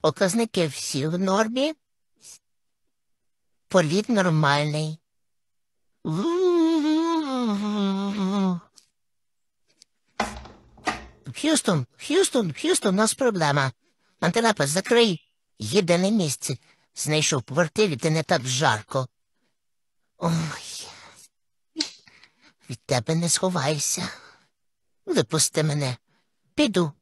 Показники всі в нормі. Політ нормальний. Х'юстон, Х'юстон, Х'юстон, у нас проблема. Антилапа, закрий. Єдине місце. Знайшов в квартирі, де не так жарко. Ой. Від тебе не сховайся. Випусти мене. Піду.